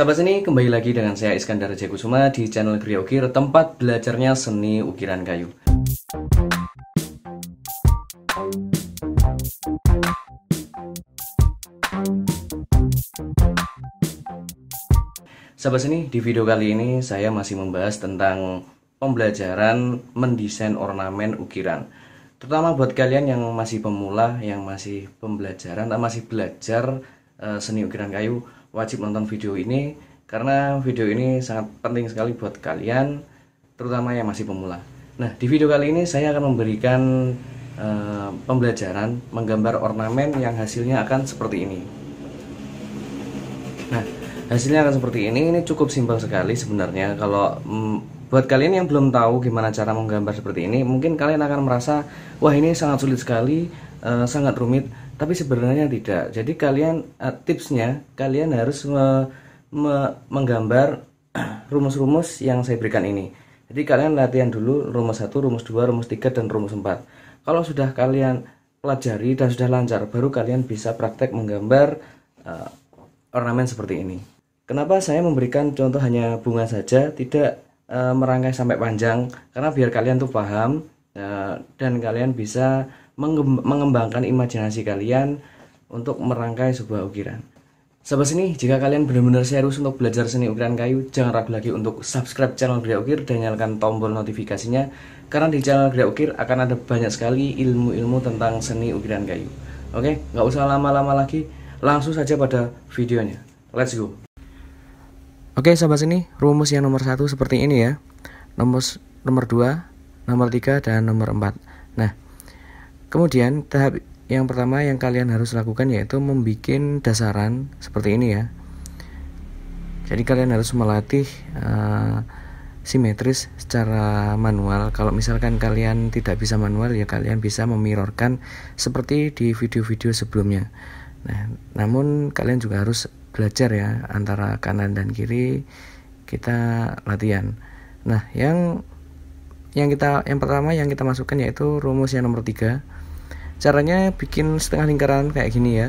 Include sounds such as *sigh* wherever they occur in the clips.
Sahabat seni, kembali lagi dengan saya Iskandar Jekusuma di channel Ukir, tempat belajarnya seni ukiran kayu. Sahabat seni, di video kali ini saya masih membahas tentang pembelajaran mendesain ornamen ukiran. Terutama buat kalian yang masih pemula, yang masih pembelajaran, masih belajar eh, seni ukiran kayu, wajib nonton video ini karena video ini sangat penting sekali buat kalian terutama yang masih pemula. Nah, di video kali ini saya akan memberikan e, pembelajaran menggambar ornamen yang hasilnya akan seperti ini. Nah, hasilnya akan seperti ini. Ini cukup simpel sekali sebenarnya kalau mm, buat kalian yang belum tahu gimana cara menggambar seperti ini mungkin kalian akan merasa wah ini sangat sulit sekali uh, sangat rumit tapi sebenarnya tidak jadi kalian uh, tipsnya kalian harus me, me, menggambar *clears throat* rumus-rumus yang saya berikan ini jadi kalian latihan dulu rumus 1, rumus 2, rumus 3 dan rumus 4 kalau sudah kalian pelajari dan sudah lancar baru kalian bisa praktek menggambar uh, ornamen seperti ini kenapa saya memberikan contoh hanya bunga saja tidak uh, merangkai sampai panjang karena biar kalian tuh paham uh, dan kalian bisa mengembangkan imajinasi kalian untuk merangkai sebuah ukiran. Sampai sini, jika kalian benar-benar serius untuk belajar seni ukiran kayu, jangan ragu lagi untuk subscribe channel Gria Ukir dan nyalakan tombol notifikasinya, karena di channel Gria Ukir akan ada banyak sekali ilmu-ilmu tentang seni ukiran kayu. Oke, nggak usah lama-lama lagi, langsung saja pada videonya. Let's go! Oke sahabat sini, rumus yang nomor satu seperti ini ya, nomor, nomor 2, nomor 3, dan nomor 4. Kemudian tahap yang pertama yang kalian harus lakukan yaitu membuat dasaran seperti ini ya. Jadi kalian harus melatih uh, simetris secara manual. Kalau misalkan kalian tidak bisa manual ya kalian bisa memirorkan seperti di video-video sebelumnya. Nah, namun kalian juga harus belajar ya antara kanan dan kiri kita latihan. Nah, yang yang kita yang pertama yang kita masukkan yaitu rumus yang nomor 3 caranya bikin setengah lingkaran kayak gini ya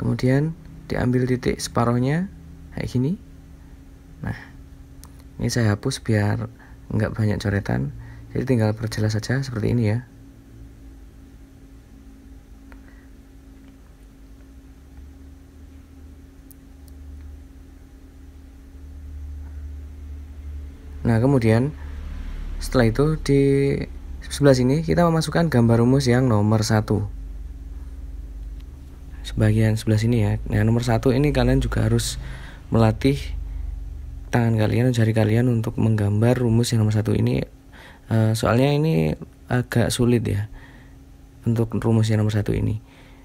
kemudian diambil titik separohnya kayak gini nah ini saya hapus biar nggak banyak coretan jadi tinggal perjelas saja seperti ini ya Nah, kemudian setelah itu di sebelah sini kita memasukkan gambar rumus yang nomor satu sebagian sebelah sini ya nah nomor satu ini kalian juga harus melatih tangan kalian jari kalian untuk menggambar rumus yang nomor satu ini eh, soalnya ini agak sulit ya untuk rumus yang nomor satu ini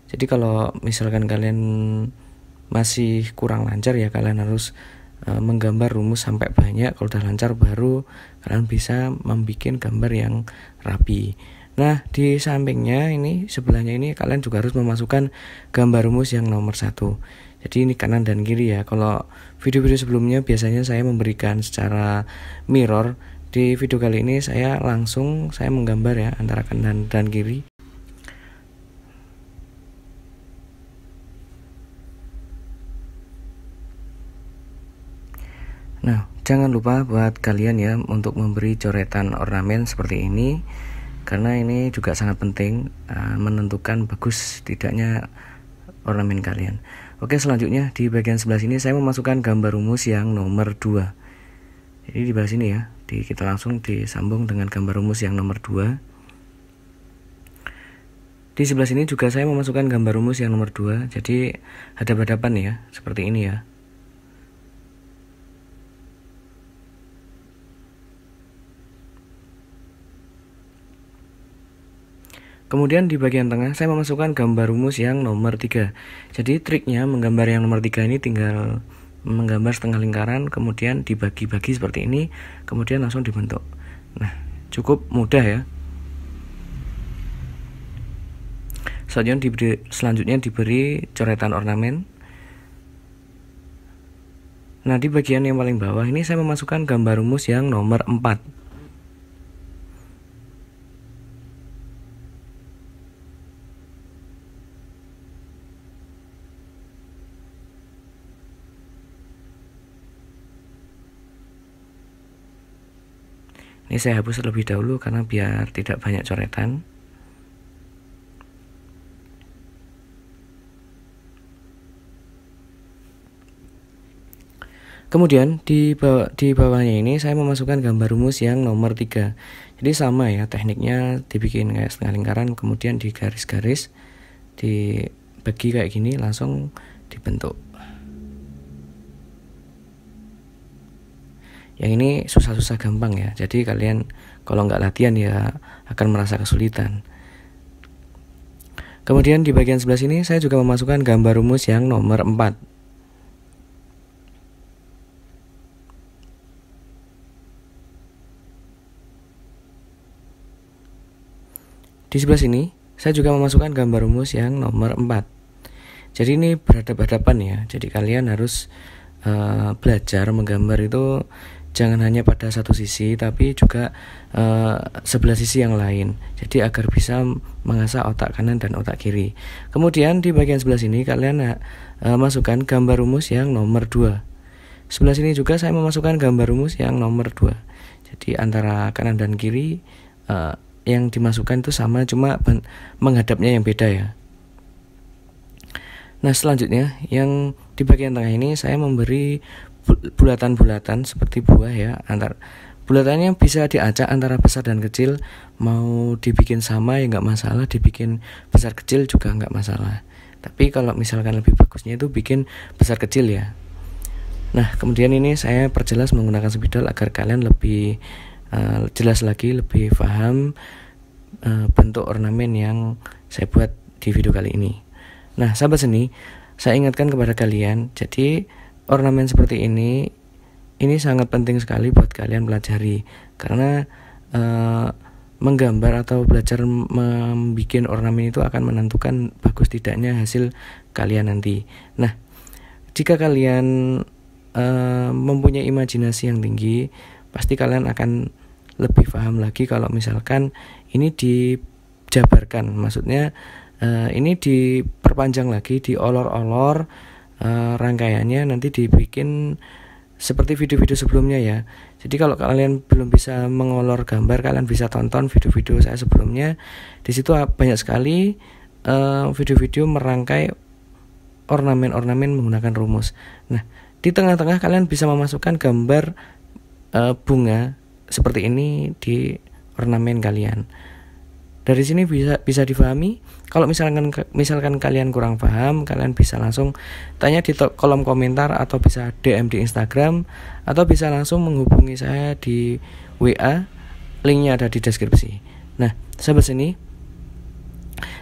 jadi kalau misalkan kalian masih kurang lancar ya kalian harus eh, menggambar rumus sampai banyak kalau udah lancar baru kalian bisa membuat gambar yang rapi Nah, di sampingnya ini sebelahnya ini kalian juga harus memasukkan gambar rumus yang nomor satu. Jadi ini kanan dan kiri ya. Kalau video-video sebelumnya biasanya saya memberikan secara mirror, di video kali ini saya langsung saya menggambar ya antara kanan dan kiri. Nah, Jangan lupa buat kalian ya untuk memberi coretan ornamen seperti ini karena ini juga sangat penting eh, menentukan bagus tidaknya ornamen kalian. Oke, selanjutnya di bagian sebelah sini saya memasukkan gambar rumus yang nomor 2. Jadi di bawah sini ya. Di kita langsung disambung dengan gambar rumus yang nomor 2. Di sebelah sini juga saya memasukkan gambar rumus yang nomor 2. Jadi hadap-hadapan ya, seperti ini ya. Kemudian di bagian tengah saya memasukkan gambar rumus yang nomor 3. Jadi triknya menggambar yang nomor 3 ini tinggal menggambar setengah lingkaran kemudian dibagi-bagi seperti ini kemudian langsung dibentuk. Nah, cukup mudah ya. Selanjutnya diberi, selanjutnya diberi coretan ornamen. Nah, di bagian yang paling bawah ini saya memasukkan gambar rumus yang nomor 4. ini saya hapus terlebih dahulu karena biar tidak banyak coretan Kemudian di bawah, di bawahnya ini saya memasukkan gambar rumus yang nomor 3. Jadi sama ya tekniknya dibikin kayak setengah lingkaran kemudian digaris-garis dibagi kayak gini langsung dibentuk. yang ini susah-susah gampang ya jadi kalian kalau nggak latihan ya akan merasa kesulitan kemudian di bagian sebelah sini saya juga memasukkan gambar rumus yang nomor 4 Di sebelah sini, saya juga memasukkan gambar rumus yang nomor 4. Jadi ini berhadapan-hadapan ya. Jadi kalian harus uh, belajar menggambar itu jangan hanya pada satu sisi tapi juga uh, sebelah sisi yang lain jadi agar bisa mengasah otak kanan dan otak kiri kemudian di bagian sebelah sini kalian uh, masukkan gambar rumus yang nomor 2 sebelah sini juga saya memasukkan gambar rumus yang nomor 2 jadi antara kanan dan kiri uh, yang dimasukkan itu sama cuma menghadapnya yang beda ya Nah selanjutnya yang di bagian tengah ini saya memberi bulatan-bulatan seperti buah ya antar bulatannya bisa diacak antara besar dan kecil mau dibikin sama ya nggak masalah dibikin besar kecil juga nggak masalah tapi kalau misalkan lebih bagusnya itu bikin besar kecil ya nah kemudian ini saya perjelas menggunakan spidol agar kalian lebih uh, jelas lagi lebih paham uh, bentuk ornamen yang saya buat di video kali ini nah sahabat seni saya ingatkan kepada kalian jadi ornamen seperti ini ini sangat penting sekali buat kalian pelajari karena uh, menggambar atau belajar membuat ornamen itu akan menentukan bagus tidaknya hasil kalian nanti. Nah, jika kalian uh, mempunyai imajinasi yang tinggi, pasti kalian akan lebih paham lagi kalau misalkan ini dijabarkan, maksudnya uh, ini diperpanjang lagi, diolor-olor uh, rangkaiannya nanti dibikin seperti video-video sebelumnya ya. Jadi kalau kalian belum bisa mengolor gambar, kalian bisa tonton video-video saya sebelumnya. Di situ banyak sekali eh, video-video uh, merangkai ornamen-ornamen menggunakan rumus. Nah, di tengah-tengah kalian bisa memasukkan gambar uh, bunga seperti ini di ornamen kalian. Dari sini bisa bisa difahami. Kalau misalkan misalkan kalian kurang paham, kalian bisa langsung tanya di kolom komentar atau bisa DM di Instagram atau bisa langsung menghubungi saya di WA. Linknya ada di deskripsi. Nah, sampai sini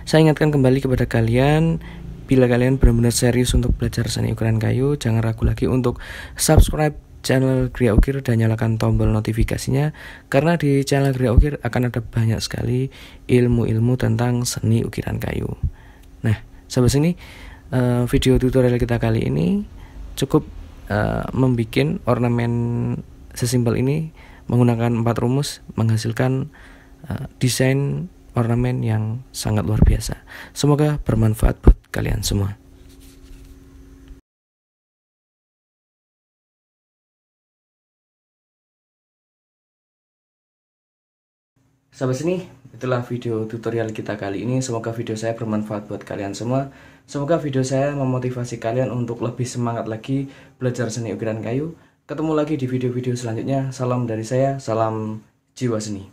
saya ingatkan kembali kepada kalian bila kalian benar-benar serius untuk belajar seni ukuran kayu, jangan ragu lagi untuk subscribe channel Gria Ukir dan nyalakan tombol notifikasinya karena di channel Gria Ukir akan ada banyak sekali ilmu-ilmu tentang seni ukiran kayu. Nah, sampai sini uh, video tutorial kita kali ini cukup uh, membuat ornamen sesimpel ini menggunakan empat rumus menghasilkan uh, desain ornamen yang sangat luar biasa. Semoga bermanfaat buat kalian semua. Sampai sini, itulah video tutorial kita kali ini. Semoga video saya bermanfaat buat kalian semua. Semoga video saya memotivasi kalian untuk lebih semangat lagi belajar seni ukiran kayu. Ketemu lagi di video-video selanjutnya. Salam dari saya, salam jiwa seni.